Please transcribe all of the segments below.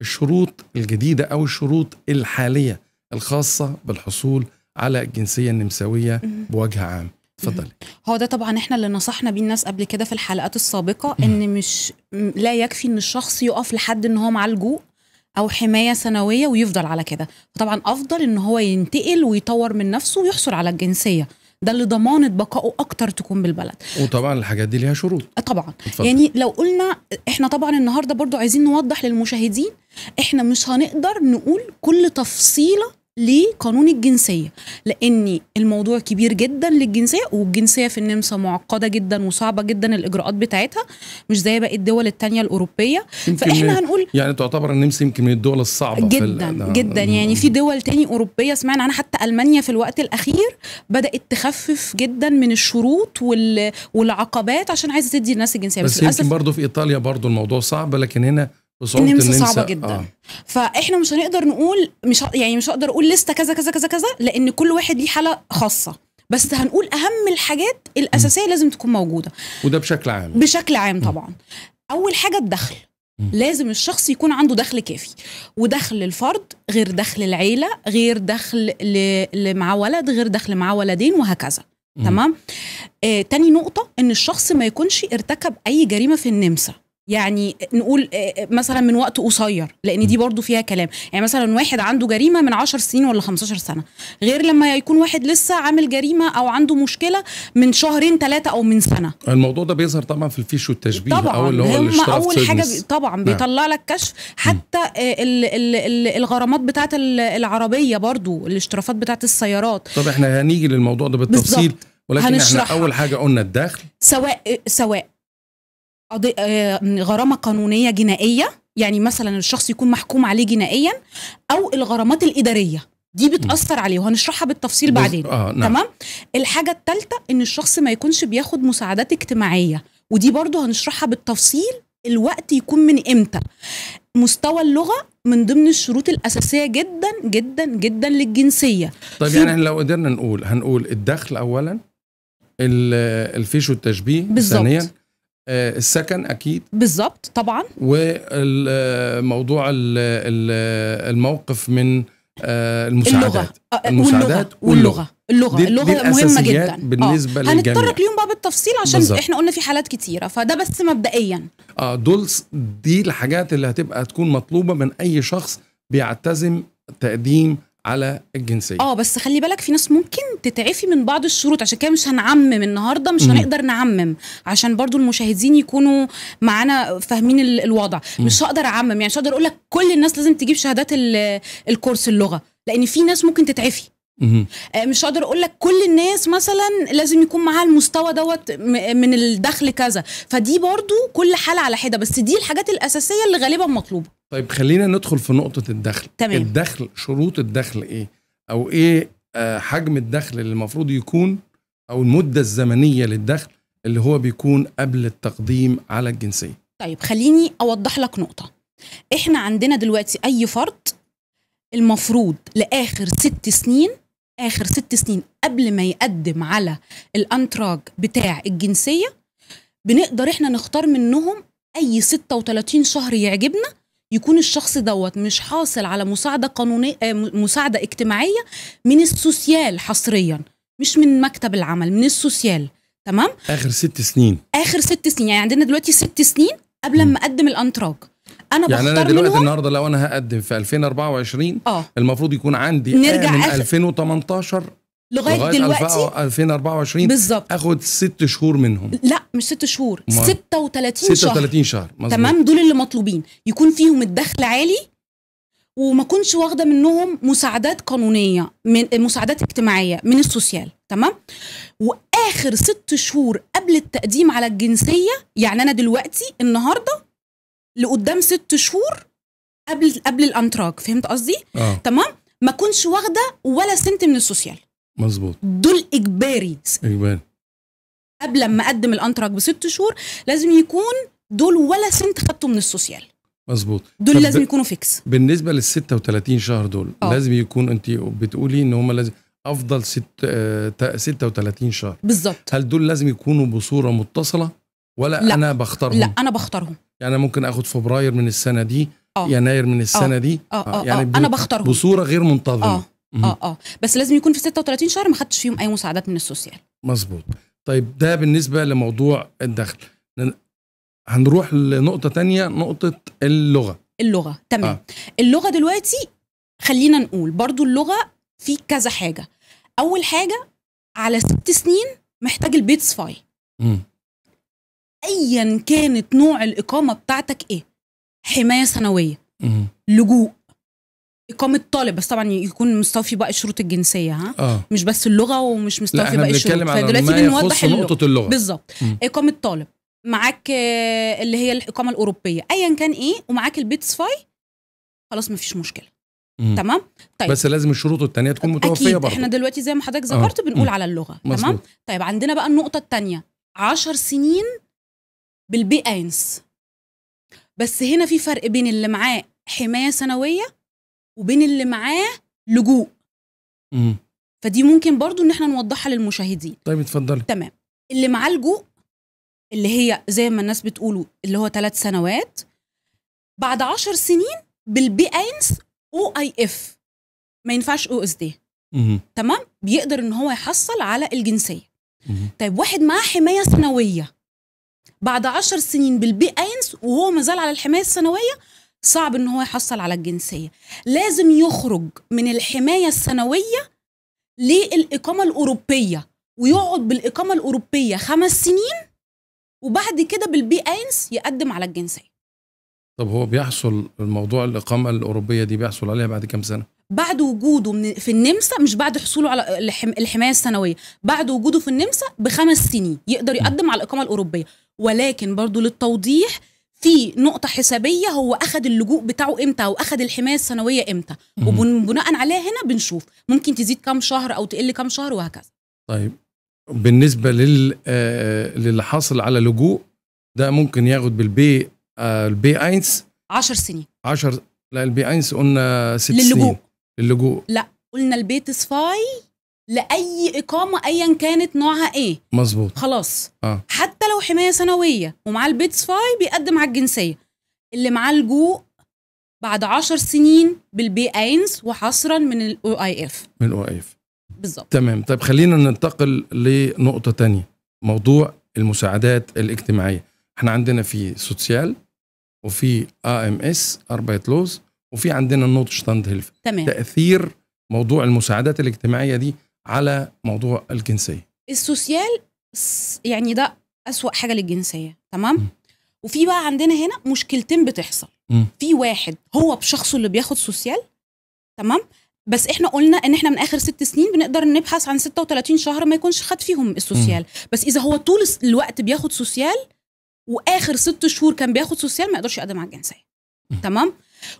الشروط الجديده او الشروط الحاليه الخاصه بالحصول على الجنسيه النمساويه بوجه عام اتفضلي هو ده طبعا احنا اللي نصحنا بيه الناس قبل كده في الحلقات السابقه ان مش لا يكفي ان الشخص يقف لحد ان هو معاه لجوء او حمايه سنويه ويفضل على كده طبعا افضل ان هو ينتقل ويطور من نفسه ويحصل على الجنسيه ده اللي ضمانه بقائه اكتر تكون بالبلد وطبعا الحاجات دي ليها شروط طبعا اتفضل. يعني لو قلنا احنا طبعا النهارده برضو عايزين نوضح للمشاهدين احنا مش هنقدر نقول كل تفصيله لقانون الجنسيه لان الموضوع كبير جدا للجنسيه والجنسيه في النمسا معقده جدا وصعبه جدا الاجراءات بتاعتها مش زي باقي الدول الثانيه الاوروبيه فاحنا هنقول يعني تعتبر النمسا يمكن من الدول الصعبه جدا في آه، جدا آه، يعني في آه. دول تاني اوروبيه سمعنا عنها حتى المانيا في الوقت الاخير بدات تخفف جدا من الشروط وال... والعقبات عشان عايزه تدي الناس الجنسيه بس, بس للاسف برضه في ايطاليا برضه الموضوع صعب لكن هنا النمسا, النمسا صعبه جدا آه. فاحنا مش هنقدر نقول مش يعني مش هقدر اقول لسته كذا كذا كذا كذا لان كل واحد ليه حاله خاصه بس هنقول اهم الحاجات الاساسيه م. لازم تكون موجوده وده بشكل عام بشكل عام طبعا اول حاجه الدخل لازم الشخص يكون عنده دخل كافي ودخل الفرد غير دخل العيله غير دخل اللي معاه ولد غير دخل معاه ولدين وهكذا تمام آه تاني نقطه ان الشخص ما يكونش ارتكب اي جريمه في النمسا يعني نقول آه، آه، مثلا من وقت قصير لان دي برضو فيها كلام يعني مثلا واحد عنده جريمه من 10 سنين ولا 15 سنه غير لما يكون واحد لسه عامل جريمه او عنده مشكله من شهرين ثلاثه او من سنه الموضوع ده بيظهر طبعا في الفيش والتشبيه طبعا او اللي هو هم اول حاجه بي... طبعا نعم. بيطلع لك كشف حتى الـ آه، الـ الـ الغرامات بتاعه العربيه برضو الاشترافات بتاعه السيارات طب احنا هنيجي للموضوع ده بالتفصيل بالزبط. ولكن هنشرح. احنا اول حاجه قلنا الدخل سواء سواء آه، غرامه قانونيه جنائيه يعني مثلا الشخص يكون محكوم عليه جنائيا او الغرامات الاداريه دي بتاثر عليه وهنشرحها بالتفصيل بعدين آه، نعم. تمام الحاجه الثالثه ان الشخص ما يكونش بياخد مساعدات اجتماعيه ودي برضو هنشرحها بالتفصيل الوقت يكون من امتى مستوى اللغه من ضمن الشروط الاساسيه جدا جدا جدا للجنسيه طيب يعني لو قدرنا نقول هنقول الدخل اولا الفيش والتشبيه ثانيا آه، السكن اكيد بالظبط طبعا وموضوع الموقف من المساعدات آه، اللغة. المساعدات آه، واللغه, واللغة. اللغه دي اللغه دي مهمه جدا بالنسبه آه. للجميع هنتطرق ليهم بقى بالتفصيل عشان بالزبط. احنا قلنا في حالات كتيره فده بس مبدئيا اه دول دي الحاجات اللي هتبقى تكون مطلوبه من اي شخص بيعتزم تقديم على الجنسيه اه بس خلي بالك في ناس ممكن تتعفي من بعض الشروط عشان كده مش هنعمم النهارده مش م. هنقدر نعمم عشان برضو المشاهدين يكونوا معانا فاهمين الوضع م. مش هقدر اعمم يعني مش هقدر اقول لك كل الناس لازم تجيب شهادات الكورس اللغه لان في ناس ممكن تتعفي آه، مش هقدر اقول لك كل الناس مثلا لازم يكون معاها المستوى دوت من الدخل كذا فدي برضو كل حاله على حده بس دي الحاجات الاساسيه اللي غالبا مطلوبه طيب خلينا ندخل في نقطه الدخل تمام. الدخل شروط الدخل ايه او ايه آه، حجم الدخل اللي المفروض يكون او المده الزمنيه للدخل اللي هو بيكون قبل التقديم على الجنسيه طيب خليني اوضح لك نقطه احنا عندنا دلوقتي اي فرد المفروض لاخر ست سنين اخر ست سنين قبل ما يقدم على الانتراج بتاع الجنسيه بنقدر احنا نختار منهم اي 36 شهر يعجبنا يكون الشخص دوت مش حاصل على مساعده قانونيه آه، مساعده اجتماعيه من السوسيال حصريا مش من مكتب العمل من السوسيال تمام اخر ست سنين اخر ست سنين يعني عندنا دلوقتي ست سنين قبل ما اقدم الانتراج انا يعني بختار انا دلوقتي النهارده لو انا هقدم في 2024 اه المفروض يكون عندي نرجع آه، من 2018 لغايه, لغاية دلوقتي 2024 بالظبط اخد ست شهور منهم لا مش ست شهور 36 شهر 36 شهر مزبوط. تمام دول اللي مطلوبين يكون فيهم الدخل عالي وما اكونش واخده منهم مساعدات قانونيه من مساعدات اجتماعيه من السوسيال تمام واخر ست شهور قبل التقديم على الجنسيه يعني انا دلوقتي النهارده لقدام ست شهور قبل قبل الانتراك فهمت قصدي؟ آه. تمام؟ ما كنتش واخده ولا سنت من السوسيال مظبوط دول اجباري اجباري قبل ما اقدم الانتراك بست شهور لازم يكون دول ولا سنت خدته من السوسيال مظبوط دول لازم يكونوا فيكس بالنسبه لل 36 شهر دول أوه. لازم يكون انت بتقولي ان هم لازم افضل ست آه 36 شهر بالظبط هل دول لازم يكونوا بصوره متصله ولا لا. انا بختارهم لا انا بختارهم يعني انا ممكن اخد فبراير من السنه دي أوه. يناير من السنه أوه. دي أوه. أوه. آه، يعني آه، انا بختارهم بصوره غير منتظمه آه. اه اه بس لازم يكون في 36 شهر ما خدتش فيهم اي مساعدات من السوسيال مظبوط طيب ده بالنسبه لموضوع الدخل هنروح لنقطه تانية نقطه اللغه اللغه تمام آه. اللغه دلوقتي خلينا نقول برضو اللغه في كذا حاجه اول حاجه على ست سنين محتاج البيتس فاي ايا كانت نوع الاقامه بتاعتك ايه حمايه سنويه لجوء اقامه طالب بس طبعا يكون مستوفي باقي شروط الجنسيه ها آه. مش بس اللغه ومش مستوفي باقي الشروط فدلوقتي بنوضح نقطه اللغه بالظبط اقامه طالب معاك آه، اللي هي الاقامه الاوروبيه ايا كان ايه ومعاك البيتس فاي خلاص مفيش مشكله مم. تمام طيب بس لازم الشروط التانية تكون متوفيه برضه احنا دلوقتي زي ما حضرتك آه. ذكرت آه. بنقول مم. على اللغه مزبوط. تمام طيب عندنا بقى النقطه التانية 10 سنين بالبي اينس بس هنا في فرق بين اللي معاه حمايه سنويه وبين اللي معاه لجوء مم. فدي ممكن برضو ان احنا نوضحها للمشاهدين طيب اتفضلي تمام اللي معاه لجوء اللي هي زي ما الناس بتقولوا اللي هو ثلاث سنوات بعد عشر سنين بالبي اينس او اي اف ما ينفعش او اس دي تمام بيقدر ان هو يحصل على الجنسيه مم. طيب واحد معاه حمايه سنويه بعد عشر سنين بالبي اينس وهو مازال على الحماية السنوية صعب ان هو يحصل على الجنسية لازم يخرج من الحماية السنوية للإقامة الأوروبية ويقعد بالإقامة الأوروبية خمس سنين وبعد كده بالبي اينس يقدم على الجنسية طب هو بيحصل الموضوع الإقامة الأوروبية دي بيحصل عليها بعد كام سنة؟ بعد وجوده في النمسا مش بعد حصوله على الحمايه السنويه بعد وجوده في النمسا بخمس سنين يقدر يقدم على الاقامه الاوروبيه ولكن برضو للتوضيح في نقطة حسابية هو أخد اللجوء بتاعه إمتى أو أخد الحماية السنوية إمتى وبناء عليها هنا بنشوف ممكن تزيد كام شهر أو تقل كام شهر وهكذا طيب بالنسبة لل آه، للي حاصل على لجوء ده ممكن ياخد بالبي آه، البي اينس 10 سنين 10 لا البي اينس قلنا 6 سنين للجوء للجوء لا قلنا البيت سفاي لاي اقامه ايا كانت نوعها ايه مظبوط خلاص آه. حتى لو حمايه سنويه ومعاه البيتس فاي بيقدم على الجنسيه اللي معاه لجوء بعد عشر سنين بالبي اينز وحصرا من الاو اي اف من الاو اي اف بالظبط تمام طيب خلينا ننتقل لنقطه تانية موضوع المساعدات الاجتماعيه احنا عندنا في سوسيال وفي ا ام اس اربايت لوز وفي عندنا النوت ستاند هيلف تمام تاثير موضوع المساعدات الاجتماعيه دي على موضوع الجنسيه السوسيال يعني ده اسوا حاجه للجنسيه تمام م. وفي بقى عندنا هنا مشكلتين بتحصل م. في واحد هو بشخصه اللي بياخد سوسيال تمام بس احنا قلنا ان احنا من اخر ست سنين بنقدر نبحث عن 36 شهر ما يكونش خد فيهم السوسيال م. بس اذا هو طول الوقت بياخد سوسيال واخر ست شهور كان بياخد سوسيال ما يقدرش يقدم على الجنسيه تمام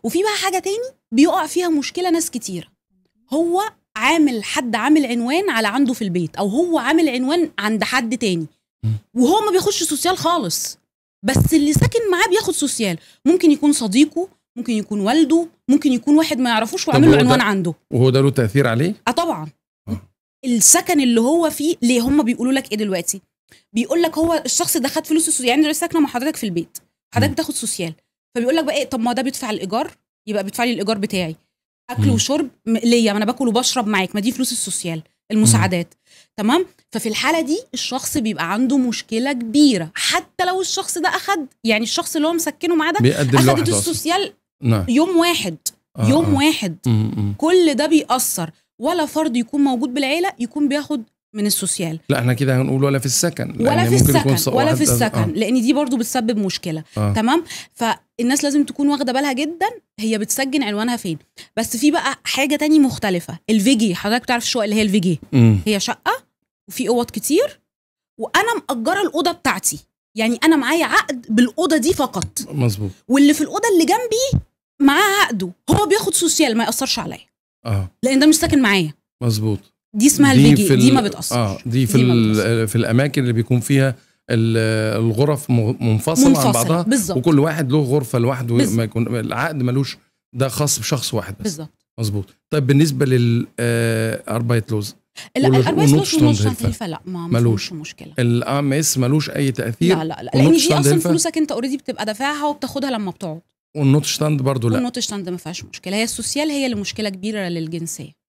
وفي بقى حاجه تاني بيقع فيها مشكله ناس كتير هو عامل حد عامل عنوان على عنده في البيت او هو عامل عنوان عند حد تاني وهو ما بيخش سوسيال خالص بس اللي ساكن معاه بياخد سوسيال ممكن يكون صديقه ممكن يكون والده ممكن يكون واحد ما يعرفوش وعامل له عنوان عنده وهو ده له تاثير عليه اه طبعا آه. السكن اللي هو فيه ليه هم بيقولوا لك ايه دلوقتي بيقول لك هو الشخص ده خد فلوس يعني لسه ساكنه مع حضرتك في البيت حضرتك بتاخد سوسيال فبيقول لك بقى ايه طب ما ده بيدفع الايجار يبقى بيدفع لي الايجار بتاعي اكل مم. وشرب ليا ما انا باكل وبشرب معاك ما دي فلوس السوسيال المساعدات مم. تمام ففي الحاله دي الشخص بيبقى عنده مشكله كبيره حتى لو الشخص ده اخد يعني الشخص اللي هو مسكنه معاه ده اخد السوسيال نعم. يوم واحد آه يوم آه. واحد مم. كل ده بيأثر ولا فرد يكون موجود بالعيله يكون بياخد من السوسيال لا احنا كده هنقول ولا في السكن ولا في السكن ولا في السكن آه. لان دي برضو بتسبب مشكله آه. تمام فالناس لازم تكون واخده بالها جدا هي بتسجن عنوانها فين بس في بقى حاجه تاني مختلفه الفيجي حضرتك بتعرف شو اللي هي الفيجي م. هي شقه وفي اوض كتير وانا مأجره الاوضه بتاعتي يعني انا معايا عقد بالاوضه دي فقط مظبوط واللي في الاوضه اللي جنبي معاه عقده هو بياخد سوسيال ما ياثرش عليا اه لان ده مش ساكن معايا مظبوط دي اسمها دي البيجي دي ما بتاثرش اه دي في دي في الاماكن اللي بيكون فيها الغرف منفصله, منفصل عن بعضها بالزبط. وكل واحد له غرفه لوحده ما يكون العقد ملوش ده خاص بشخص واحد بس بالظبط مظبوط طيب بالنسبه للاربايت آه، لوز لا الاربايت لوز والنوتشتاند هيلفا لا ما ملوش مشكله الام اس ملوش اي تاثير لا لا لا لان دي اصلا فلوسك انت اوريدي بتبقى دافعها وبتاخدها لما بتقعد ستاند برضه لا ستاند ما فيهاش مشكله هي السوسيال هي اللي مشكله كبيره للجنسيه